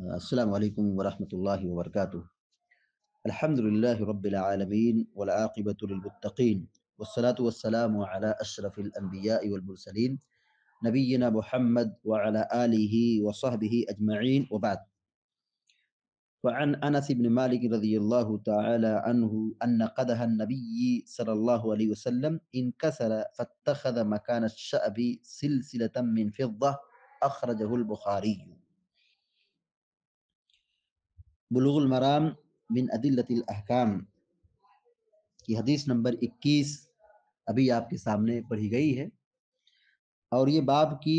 السلام عليكم ورحمة الله وبركاته الحمد لله رب العالمين والعاقبة للمتقين والصلاة والسلام على أشرف الأنبياء والمرسلين نبينا محمد وعلى آله وصحبه أجمعين وبعد وعن أنس بن مالك رضي الله تعالى عنه أن قدها النبي صلى الله عليه وسلم انكسر فاتخذ مكان الشأب سلسلة من فضة أخرجه البخاري बुलूल मराम बिन अदिलतिल अहकाम की हदीस नंबर 21 अभी आपके सामने पढ़ी गई है और ये बाब की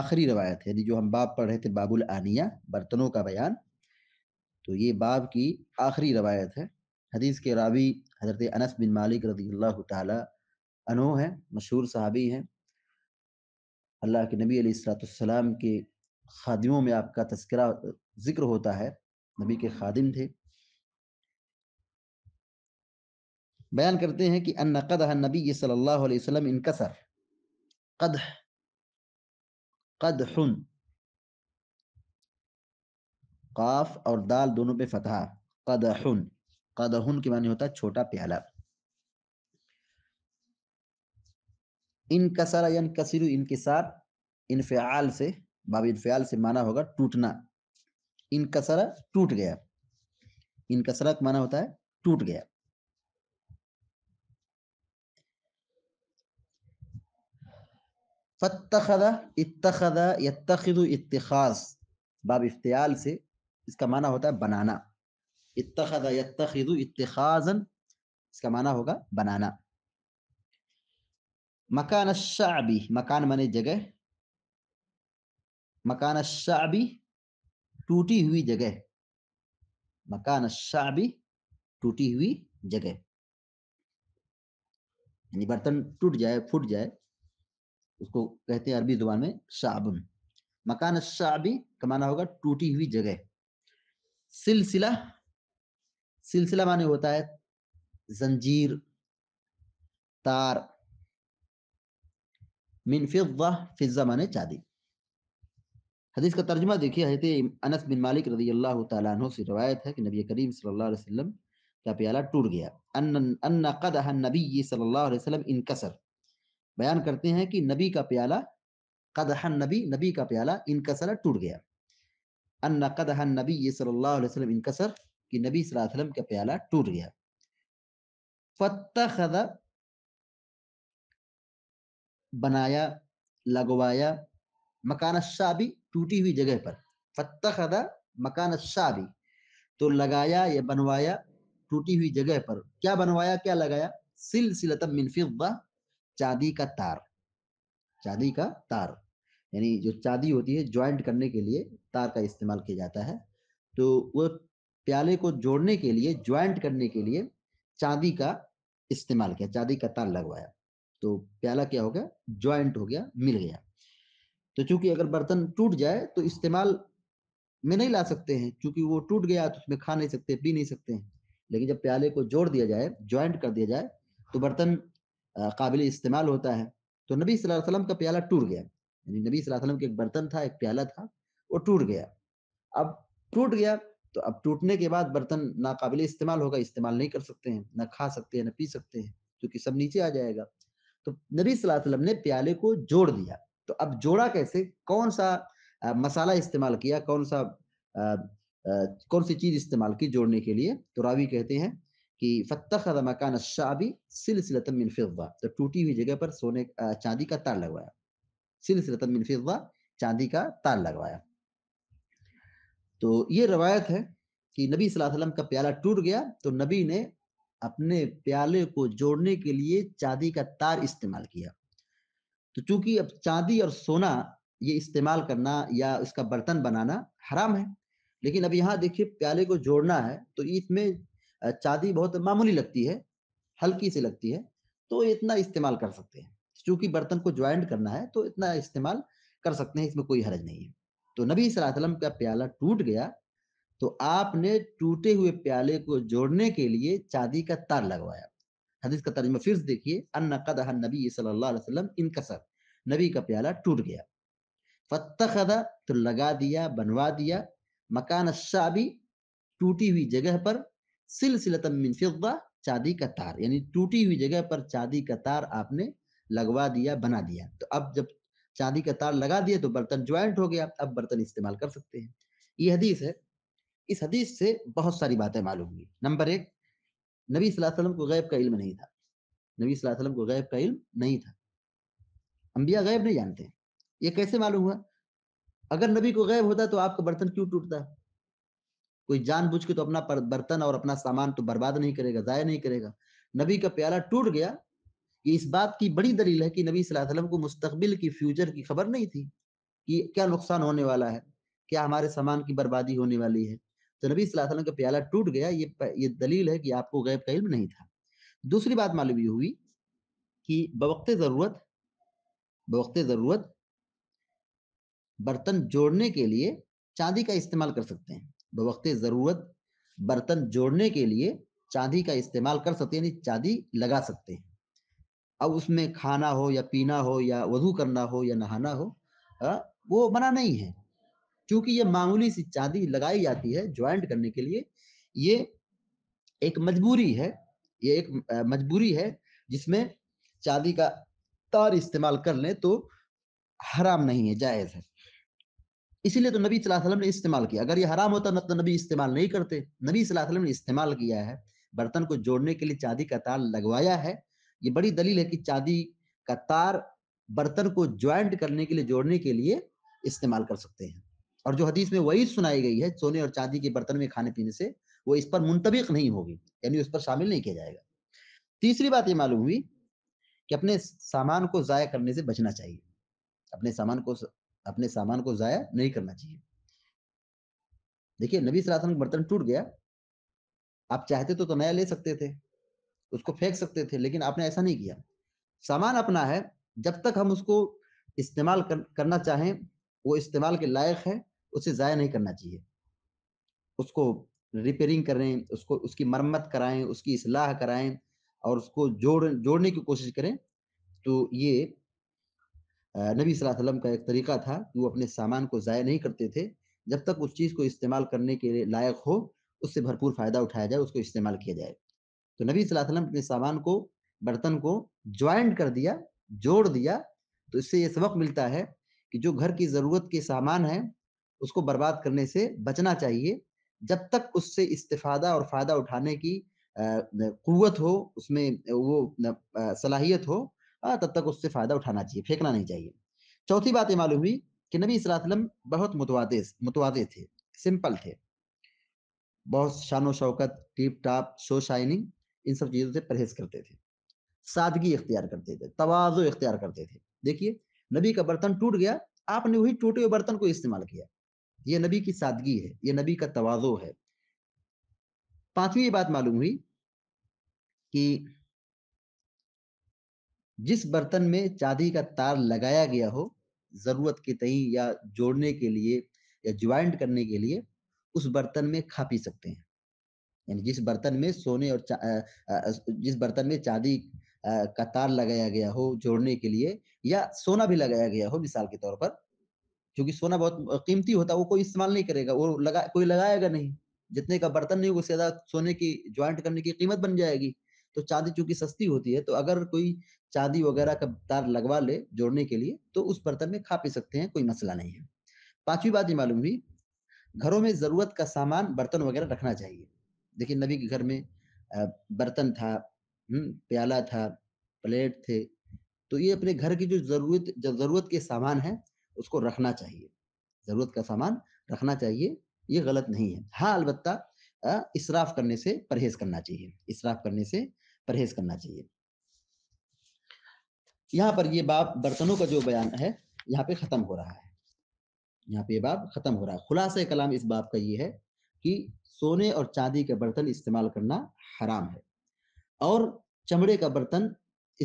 आखिरी रवायत है जो हम बाब पढ़ रहे थे बाबुल आनिया बर्तनों का बयान तो ये बाब की आखिरी रवायत है हदीस के रावी हजरत अनस बिन मालिक रदी अल्लाह तनो हैं मशहूर साहबी हैं अल्लाह के नबी सलाम के खादिमों में आपका तस्करा जिक्र होता है नबी के खादिम थे बयान करते हैं कि अन कदह नबी सल्लल्लाहु अलैहि वसल्लम इन कसर कद कद काफ और दाल दोनों पे फतह कद फतहा कद कदहुन के माने होता है छोटा प्याला इन कसर इनकसर यान कसिर इनकसार इनफियाल से बाब इनफियाल से माना होगा टूटना इन कसरा टूट गया इन कसरा माना होता है टूट गया इतखास बाब इफ्तियाल से इसका माना होता है बनाना इतखाजन इसका माना होगा बनाना मकान शाबी मकान माने जगह मकान शाबी टूटी हुई जगह मकान शाबी टूटी हुई जगह यानी बर्तन टूट जाए फूट जाए उसको कहते हैं अरबी जुबान में शाबन मकान शाबी का माना होगा टूटी हुई जगह सिलसिला सिलसिला माने होता है जंजीर तार मिन फिजा फिजा माने चादी हदीस का तर्जमा देखिए हजरत अनस बिन मालिक रजी अल्लाह तु से रवायत है कि नबी करीम सल्लल्लाहु अलैहि वसल्लम का प्याला टूट गया अन्ना कद नबी सल्लल्लाहु अलैहि वसल्लम इनकसर बयान करते हैं कि नबी का प्याला कदह नबी नबी का प्याला इनकसर टूट गया अन्ना कदह नबी सल्लल्लाहु अलैहि वसल्लम इनकसर कि नबी सल्लल्लाहु अलैहि वसल्लम का प्याला टूट गया फतखद बनाया लगवाया मकान शाबी टूटी हुई जगह पर फतखदा मकान शाबी तो लगाया या बनवाया टूटी हुई जगह पर क्या बनवाया क्या लगाया सिलसिलतम मिनफिदा चांदी का तार चांदी का तार यानी जो चांदी होती है ज्वाइंट करने के लिए तार का इस्तेमाल किया जाता है तो वह प्याले को जोड़ने के लिए ज्वाइंट करने के लिए चांदी का इस्तेमाल किया चांदी का तार लगवाया तो प्याला क्या हो गया ज्वाइंट हो गया मिल गया तो चूंकि अगर बर्तन टूट जाए तो इस्तेमाल में नहीं ला सकते हैं क्योंकि वो टूट गया तो उसमें खा नहीं सकते पी नहीं सकते हैं लेकिन जब प्याले को जोड़ दिया जाए ज्वाइंट कर दिया जाए तो बर्तन काबिल इस्तेमाल होता है तो नबी सल्लल्लाहु वसल्लम का प्याला टूट गया यानी नबी सल्लल्लाहु वसल्लम का एक बर्तन था एक प्याला था वो टूट गया अब टूट गया तो अब टूटने के बाद बर्तन नाकाबिल इस्तेमाल होगा इस्तेमाल नहीं कर सकते हैं ना खा सकते हैं ना पी सकते हैं क्योंकि सब नीचे आ जाएगा तो नबी सल्लल्लाहु अलैहि वसल्लम ने प्याले को जोड़ दिया तो अब जोड़ा कैसे कौन सा आ, मसाला इस्तेमाल किया कौन सा आ, आ, कौन सी चीज इस्तेमाल की जोड़ने के लिए तो रावी कहते हैं कि फतः शाबी सिलसिलतम तो टूटी हुई जगह पर सोने चांदी का तार लगवाया सिलसिलतम चांदी का तार लगवाया तो ये रवायत है कि नबी सलाम का प्याला टूट गया तो नबी ने अपने प्याले को जोड़ने के लिए चांदी का तार इस्तेमाल किया तो चूंकि अब चांदी और सोना ये इस्तेमाल करना या इसका बर्तन बनाना हराम है लेकिन अब यहाँ देखिए प्याले को जोड़ना है तो इसमें चांदी बहुत मामूली लगती है हल्की सी लगती है तो इतना इस्तेमाल कर सकते हैं चूंकि बर्तन को ज्वाइंट करना है तो इतना इस्तेमाल कर सकते हैं इसमें कोई हरज नहीं है तो नबी सलाम का प्याला टूट गया तो आपने टूटे हुए प्याले को जोड़ने के लिए चांदी का तार लगवाया हदीस का तर्जमा फिर देखिए अन्न कदह नबी सल्लल्लाहु इनकसर नबी का प्याला टूट गया फतखदा तो लगा दिया बनवा दिया मकान शाबी टूटी हुई जगह पर सिलसिलतम मिन फिद्दा का तार यानी टूटी हुई जगह पर चादी का तार आपने लगवा दिया बना दिया तो अब जब चांदी का तार लगा दिया तो बर्तन ज्वाइंट हो गया अब बर्तन इस्तेमाल कर सकते हैं ये हदीस है इस हदीस से बहुत सारी बातें मालूम हुई नंबर एक नबी सलाम को गैब का इल्म नहीं था नबी वसल्लम को गैब का इल्म नहीं था अम्बिया गैब नहीं जानते ये कैसे मालूम हुआ अगर नबी को गैब होता तो आपका बर्तन क्यों टूटता कोई जानबूझ के तो अपना बर्तन और अपना सामान तो बर्बाद नहीं करेगा ज़ाया नहीं करेगा नबी का प्याला टूट गया ये इस बात की बड़ी दलील है कि नबी वसल्लम को मुस्तबिल की फ्यूचर की खबर नहीं थी कि क्या नुकसान होने वाला है क्या हमारे सामान की बर्बादी होने वाली है तो नबी वसल्लम का प्याला टूट गया ये ये दलील है कि आपको गैब का इल्म नहीं था दूसरी बात मालूम ये हुई कि बवक्त ज़रूरत बवक्त ज़रूरत बर्तन जोड़ने के लिए चांदी का इस्तेमाल कर सकते हैं बवक्त ज़रूरत बर्तन जोड़ने के लिए चांदी का इस्तेमाल कर सकते हैं यानी चांदी लगा सकते हैं अब उसमें खाना हो या पीना हो या वजू करना हो या नहाना हो आ, वो मना नहीं है क्योंकि ये मामूली सी चांदी लगाई जाती है ज्वाइंट करने के लिए ये एक मजबूरी है ये एक मजबूरी है जिसमें चांदी का तार इस्तेमाल कर ले तो हराम नहीं है जायज है इसीलिए तो नबी सल्लल्लाहु ने इस्तेमाल किया अगर ये हराम होता न तो नबी इस्तेमाल नहीं करते नबी सल्लल्लाहु ने इस्तेमाल किया है बर्तन को जोड़ने के लिए चांदी का तार लगवाया है ये बड़ी दलील है कि चांदी का तार बर्तन को ज्वाइंट करने के लिए जोड़ने के लिए इस्तेमाल कर सकते हैं और जो हदीस में वही सुनाई गई है सोने और चांदी के बर्तन में खाने पीने से वो इस पर मुंतबिक नहीं होगी यानी उस पर शामिल नहीं किया जाएगा तीसरी बात ये मालूम हुई कि अपने सामान को ज़ाया करने से बचना चाहिए अपने सामान को अपने सामान को ज़ाया नहीं करना चाहिए देखिए नबी सलासन का बर्तन टूट गया आप चाहते तो, तो नया ले सकते थे उसको फेंक सकते थे लेकिन आपने ऐसा नहीं किया सामान अपना है जब तक हम उसको इस्तेमाल कर, करना चाहें वो इस्तेमाल के लायक है उसे ज़ाया नहीं करना चाहिए उसको रिपेयरिंग करें उसको उसकी मरम्मत कराएं उसकी असलाह कराएं और उसको जोड़ जोड़ने की कोशिश करें तो ये नबी वसल्लम का एक तरीका था कि वो अपने सामान को ज़ाया नहीं करते थे जब तक उस चीज़ को इस्तेमाल करने के लिए लायक हो उससे भरपूर फ़ायदा उठाया जाए उसको इस्तेमाल किया जाए तो नबी वसल्लम अपने सामान को बर्तन को ज्वाइंट कर दिया जोड़ दिया तो इससे ये सबक मिलता है कि जो घर की ज़रूरत के सामान हैं उसको बर्बाद करने से बचना चाहिए जब तक उससे इस्तेफादा और फ़ायदा उठाने की क़वत हो उसमें वो सलाहियत हो तब तक उससे फ़ायदा उठाना चाहिए फेंकना नहीं चाहिए चौथी बात ये मालूम हुई कि नबी इसम बहुत मुतवाद मुतवादे थे सिंपल थे बहुत शानो शौकत टिप टाप शो शाइनिंग इन सब चीज़ों से परहेज करते थे सादगी इख्तियार करते थे तोज़ो इख्तियार करते थे देखिए नबी का बर्तन टूट गया आपने वही टूटे हुए बर्तन को इस्तेमाल किया ये नबी की सादगी है ये नबी का तोज़ो है पांचवी ये बात मालूम हुई कि जिस बर्तन में चांदी का तार लगाया गया हो ज़रूरत के तई या जोड़ने के लिए या ज्वाइंट करने के लिए उस बर्तन में खा पी सकते हैं यानी जिस बर्तन में सोने और जिस बर्तन में चांदी का तार लगाया गया हो जोड़ने के लिए या सोना भी लगाया गया हो मिसाल के तौर पर क्योंकि सोना बहुत कीमती होता है वो कोई इस्तेमाल नहीं करेगा वो लगा कोई लगाएगा नहीं जितने का बर्तन नहीं उससे ज्यादा सोने की ज्वाइंट करने की कीमत बन जाएगी तो चांदी चूंकि सस्ती होती है तो अगर कोई चांदी वगैरह का तार लगवा ले जोड़ने के लिए तो उस बर्तन में खा पी सकते हैं कोई मसला नहीं है पांचवी बात ये मालूम हुई घरों में जरूरत का सामान बर्तन वगैरह रखना चाहिए देखिए नबी के घर में बर्तन था हम्म, प्याला था प्लेट थे तो ये अपने घर की जो जरूरत जरूरत के सामान है उसको रखना चाहिए ज़रूरत का सामान रखना चाहिए ये गलत नहीं है हाँ अलबत्ता इसराफ करने से परहेज करना चाहिए इसराफ करने से परहेज करना चाहिए यहाँ पर ये बाप बर्तनों का जो बयान है यहाँ पे ख़त्म हो रहा है यहाँ पे ये बाप ख़त्म हो रहा है खुलासा कलाम इस बाप का ये है कि सोने और चांदी के बर्तन इस्तेमाल करना हराम है और चमड़े का बर्तन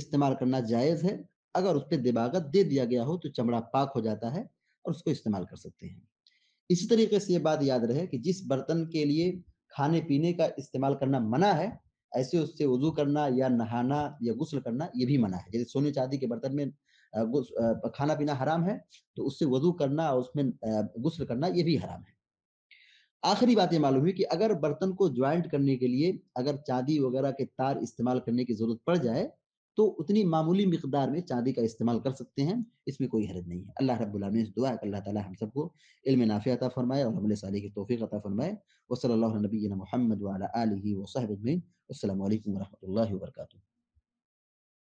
इस्तेमाल करना जायज़ है अगर उस पर दिबागत दे दिया गया हो तो चमड़ा पाक हो जाता है और उसको इस्तेमाल कर सकते हैं इसी तरीके से ये बात याद रहे कि जिस बर्तन के लिए खाने पीने का इस्तेमाल करना मना है ऐसे उससे वजू करना या नहाना या गुसल करना ये भी मना है जैसे सोने चांदी के बर्तन में खाना पीना हराम है तो उससे वजू करना और उसमें गुसल करना ये भी हराम है आखिरी बात ये मालूम हुई कि अगर बर्तन को ज्वाइंट करने के लिए अगर चांदी वगैरह के तार इस्तेमाल करने की जरूरत पड़ जाए तो उतनी मामूली मकदार में चांदी का इस्तेमाल कर सकते हैं इसमें कोई हरज नहीं है अल्लाह रब्बुल से दुआ है अल्लाह ताला हम सबको इल्म नाफ़ी अता फरमाए और अमल साले की तोफ़ी अता फरमाए वसल नबीन महमद वाली वसाहबिन असल वर्का